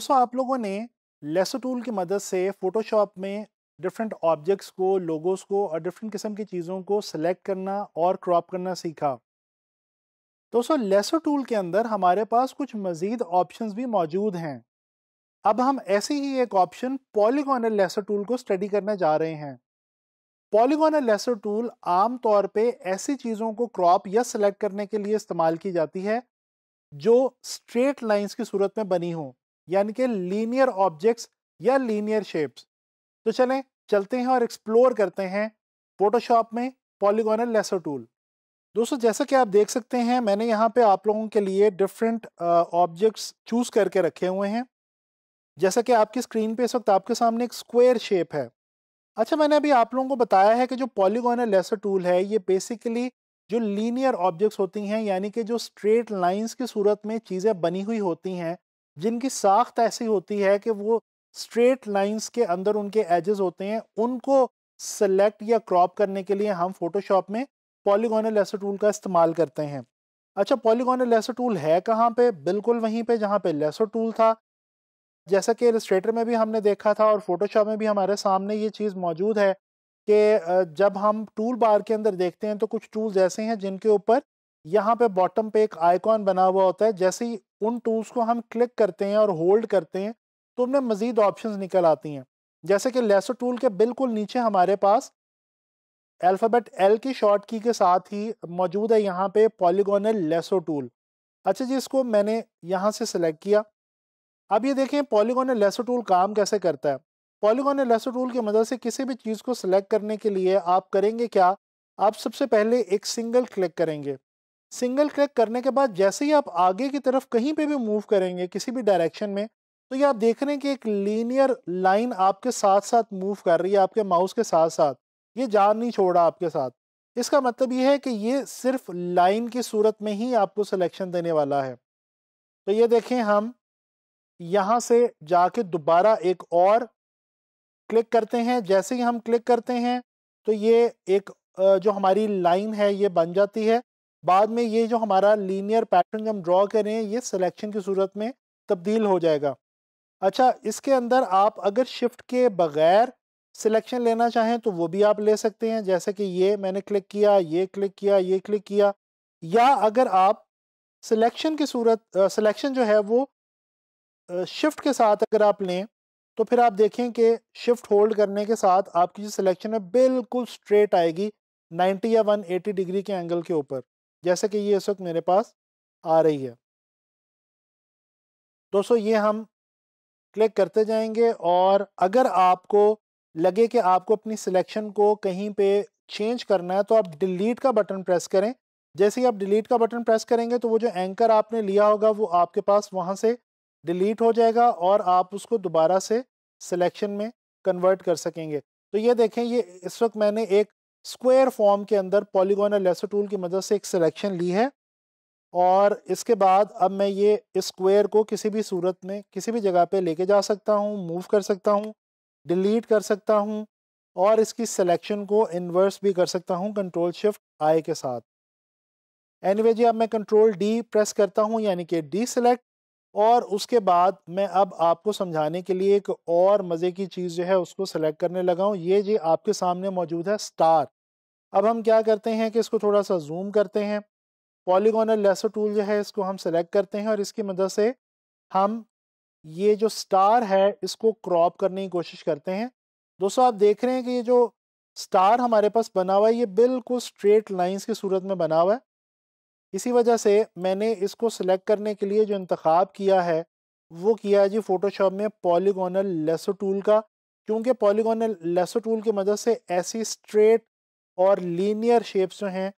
दोस्तों आप लोगों ने लेसो टूल की मदद से फ़ोटोशॉप में डिफरेंट ऑब्जेक्ट्स को लोगोस को और डिफरेंट किस्म की चीज़ों को सिलेक्ट करना और क्रॉप करना सीखा दोस्तों लेसो टूल के अंदर हमारे पास कुछ मज़ीद ऑप्शंस भी मौजूद हैं अब हम ऐसे ही एक ऑप्शन पॉलीगोनल लेसो टूल को स्टडी करने जा रहे हैं पॉलीगोनल लेसो टूल आम तौर पे ऐसी चीज़ों को क्रॉप या सिलेक्ट करने के लिए इस्तेमाल की जाती है जो स्ट्रेट लाइंस की सूरत में बनी हों यानी कि लीनियर ऑब्जेक्ट्स या लीनियर शेप्स तो चलें चलते हैं और एक्सप्लोर करते हैं फोटोशॉप में पॉलीगोनल लेसर टूल दोस्तों जैसा कि आप देख सकते हैं मैंने यहाँ पे आप लोगों के लिए डिफरेंट ऑब्जेक्ट्स चूज़ करके रखे हुए हैं जैसा कि आपकी स्क्रीन पे इस वक्त आपके सामने एक स्क्वेयर शेप है अच्छा मैंने अभी आप लोगों को बताया है कि जो पॉलीगोनल लेसर टूल है ये बेसिकली जो लीनियर ऑब्जेक्ट्स होती हैं यानी कि जो स्ट्रेट लाइन्स की सूरत में चीज़ें बनी हुई होती हैं जिनकी साख्त ऐसी होती है कि वो स्ट्रेट लाइंस के अंदर उनके एजेस होते हैं उनको सेलेक्ट या क्रॉप करने के लिए हम फोटोशॉप में पॉलीगोनल लेसर टूल का इस्तेमाल करते हैं अच्छा पॉलीगोनल लेसर टूल है कहाँ पे बिल्कुल वहीं पे जहाँ पे लेसर टूल था जैसा कि इलस्ट्रेटर में भी हमने देखा था और फोटोशॉप में भी हमारे सामने ये चीज़ मौजूद है कि जब हम टूल बार के अंदर देखते हैं तो कुछ टूल्स ऐसे हैं जिनके ऊपर यहाँ पे बॉटम पे एक आइकॉन बना हुआ होता है जैसे ही उन टूल्स को हम क्लिक करते हैं और होल्ड करते हैं तो उनमें मज़ीद ऑप्शंस निकल आती हैं जैसे कि लेसो टूल के बिल्कुल नीचे हमारे पास अल्फ़ाबेट एल की शॉर्ट की के साथ ही मौजूद है यहाँ पे पॉलीगोनल लेसो टूल अच्छा जी इसको मैंने यहाँ से सिलेक्ट किया अब ये देखें पॉलीगोनल लेसो टूल काम कैसे करता है पॉलीगोनल लेसो टूल की मदद से किसी भी चीज़ को सिलेक्ट करने के लिए आप करेंगे क्या आप सबसे पहले एक सिंगल क्लिक करेंगे सिंगल क्लिक करने के बाद जैसे ही आप आगे की तरफ कहीं पे भी मूव करेंगे किसी भी डायरेक्शन में तो ये आप देख रहे हैं कि एक लीनियर लाइन आपके साथ साथ मूव कर रही है आपके माउस के साथ साथ ये जान नहीं छोड़ रहा आपके साथ इसका मतलब ये है कि ये सिर्फ लाइन की सूरत में ही आपको सिलेक्शन देने वाला है तो ये देखें हम यहाँ से जाके दोबारा एक और क्लिक करते हैं जैसे ही हम क्लिक करते हैं तो ये एक जो हमारी लाइन है ये बन जाती है बाद में ये जो हमारा लीनियर पैटर्न जो हम ड्रॉ करें ये सिलेक्शन की सूरत में तब्दील हो जाएगा अच्छा इसके अंदर आप अगर शिफ्ट के बगैर सिलेक्शन लेना चाहें तो वो भी आप ले सकते हैं जैसे कि ये मैंने क्लिक किया ये क्लिक किया ये क्लिक किया या अगर आप सिलेक्शन की सूरत सिलेक्शन जो है वो शिफ्ट के साथ अगर आप लें तो फिर आप देखें कि शिफ्ट होल्ड करने के साथ आपकी जो सिलेक्शन है बिल्कुल स्ट्रेट आएगी 90 या 180 डिग्री के एंगल के ऊपर जैसे कि ये इस वक्त मेरे पास आ रही है दोस्तों ये हम क्लिक करते जाएंगे और अगर आपको लगे कि आपको अपनी सिलेक्शन को कहीं पे चेंज करना है तो आप डिलीट का बटन प्रेस करें जैसे ही आप डिलीट का बटन प्रेस करेंगे तो वो जो एंकर आपने लिया होगा वो आपके पास वहाँ से डिलीट हो जाएगा और आप उसको दोबारा से सिलेक्शन में कन्वर्ट कर सकेंगे तो ये देखें ये इस वक्त मैंने एक स्क्वायर फॉर्म के अंदर पॉलीगोन और टूल की मदद से एक सिलेक्शन ली है और इसके बाद अब मैं ये स्क्वायर को किसी भी सूरत में किसी भी जगह पे लेके जा सकता हूँ मूव कर सकता हूँ डिलीट कर सकता हूँ और इसकी सिलेक्शन को इन्वर्स भी कर सकता हूँ कंट्रोल शिफ्ट आई के साथ एनीवे वे जी अब मैं कंट्रोल डी प्रेस करता हूँ यानी कि डी सेलेक्ट और उसके बाद मैं अब आपको समझाने के लिए एक और मज़े की चीज़ जो है उसको सेलेक्ट करने लगा हूँ ये जी आपके सामने मौजूद है स्टार अब हम क्या करते हैं कि इसको थोड़ा सा जूम करते हैं पॉलीगोनल लेसर टूल जो है इसको हम सेलेक्ट करते हैं और इसकी मदद से हम ये जो स्टार है इसको क्रॉप करने की कोशिश करते हैं दोस्तों आप देख रहे हैं कि ये जो स्टार हमारे पास बना हुआ है ये बिल्कुल स्ट्रेट लाइंस की सूरत में बना हुआ है इसी वजह से मैंने इसको सिलेक्ट करने के लिए जो इंतखब किया है वो किया है जी फोटोशॉप में पॉलीगोनल लेसो टूल का क्योंकि पॉलीगोनल लेसो टूल की मदद से ऐसी स्ट्रेट और लीनियर शेप्स जो हैं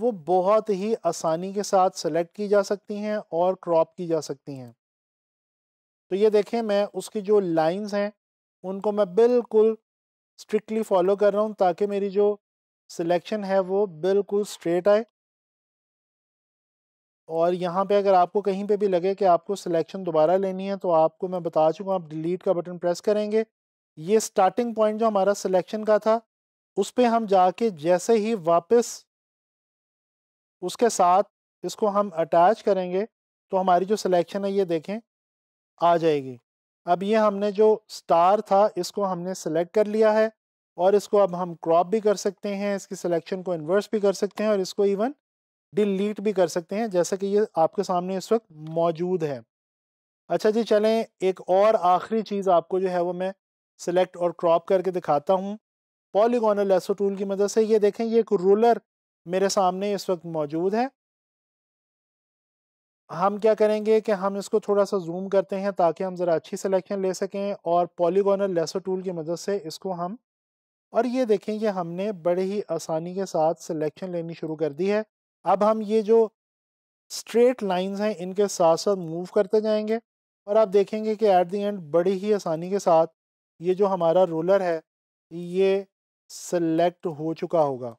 वो बहुत ही आसानी के साथ सेलेक्ट की जा सकती हैं और क्रॉप की जा सकती हैं तो ये देखें मैं उसकी जो लाइंस हैं उनको मैं बिल्कुल स्ट्रिक्टली फॉलो कर रहा हूँ ताकि मेरी जो सिलेक्शन है वो बिल्कुल स्ट्रेट आए और यहाँ पे अगर आपको कहीं पे भी लगे कि आपको सिलेक्शन दोबारा लेनी है तो आपको मैं बता चुका हूँ आप डिलीट का बटन प्रेस करेंगे ये स्टार्टिंग पॉइंट जो हमारा सिलेक्शन का था उस पर हम जाके जैसे ही वापस उसके साथ इसको हम अटैच करेंगे तो हमारी जो सिलेक्शन है ये देखें आ जाएगी अब ये हमने जो स्टार था इसको हमने सेलेक्ट कर लिया है और इसको अब हम क्रॉप भी कर सकते हैं इसकी सिलेक्शन को इन्वर्स भी कर सकते हैं और इसको इवन डिलीट भी कर सकते हैं जैसा कि ये आपके सामने इस वक्त मौजूद है अच्छा जी चलें एक और आखिरी चीज़ आपको जो है वो मैं सिलेक्ट और क्रॉप करके दिखाता हूँ पॉलीगोनल लेसो टूल की मदद से ये देखें ये एक रोलर मेरे सामने इस वक्त मौजूद है हम क्या करेंगे कि हम इसको थोड़ा सा जूम करते हैं ताकि हम ज़रा अच्छी सिलेक्शन ले सकें और पॉलीगोनल लेसो टूल की मदद से इसको हम और ये देखें कि हमने बड़े ही आसानी के साथ सिलेक्शन लेनी शुरू कर दी है अब हम ये जो स्ट्रेट लाइंस हैं इनके साथ साथ मूव करते जाएंगे और आप देखेंगे कि एट दी एंड बड़ी ही आसानी के साथ ये जो हमारा रोलर है ये सेलेक्ट हो चुका होगा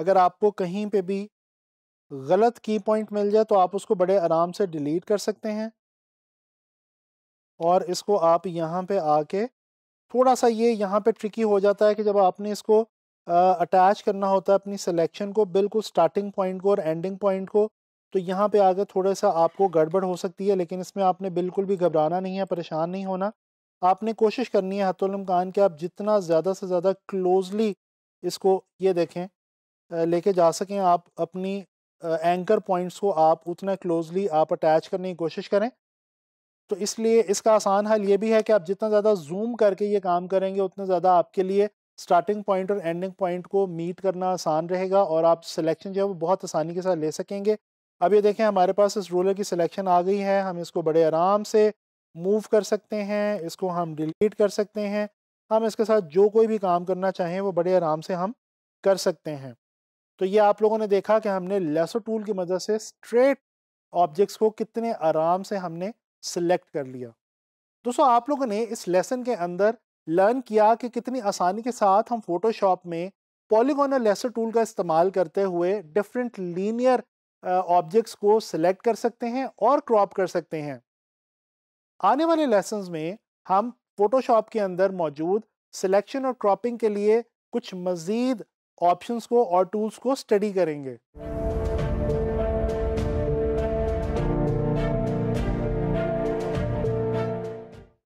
अगर आपको कहीं पे भी गलत की पॉइंट मिल जाए तो आप उसको बड़े आराम से डिलीट कर सकते हैं और इसको आप यहाँ पे आके थोड़ा सा ये यहाँ पे ट्रिकी हो जाता है कि जब आपने इसको अटैच करना होता है अपनी सिलेक्शन को बिल्कुल स्टार्टिंग पॉइंट को और एंडिंग पॉइंट को तो यहाँ पे आकर थोड़ा सा आपको गड़बड़ हो सकती है लेकिन इसमें आपने बिल्कुल भी घबराना नहीं है परेशान नहीं होना आपने कोशिश करनी है कान कि आप जितना ज़्यादा से ज़्यादा क्लोजली इसको ये देखें लेके जा सकें आप अपनी एंकर पॉइंट्स को आप उतना क्लोजली आप अटैच करने की कोशिश करें तो इसलिए इसका आसान हल ये भी है कि आप जितना ज़्यादा जूम करके ये काम करेंगे उतना ज़्यादा आपके लिए स्टार्टिंग पॉइंट और एंडिंग पॉइंट को मीट करना आसान रहेगा और आप सिलेक्शन जो है वो बहुत आसानी के साथ ले सकेंगे अब ये देखें हमारे पास इस रोलर की सिलेक्शन आ गई है हम इसको बड़े आराम से मूव कर सकते हैं इसको हम डिलीट कर सकते हैं हम इसके साथ जो कोई भी काम करना चाहें वो बड़े आराम से हम कर सकते हैं तो ये आप लोगों ने देखा कि हमने लेसो टूल की मदद से स्ट्रेट ऑब्जेक्ट्स को कितने आराम से हमने सिलेक्ट कर लिया दोस्तों आप लोगों ने इस लेसन के अंदर लर्न किया कि कितनी आसानी के साथ हम फोटोशॉप में पॉलीगोनल लेसर टूल का इस्तेमाल करते हुए डिफरेंट लीनियर ऑब्जेक्ट्स को सिलेक्ट कर सकते हैं और क्रॉप कर सकते हैं आने वाले लेसन में हम फोटोशॉप के अंदर मौजूद सिलेक्शन और क्रॉपिंग के लिए कुछ मज़ीद ऑप्शंस को और टूल्स को स्टडी करेंगे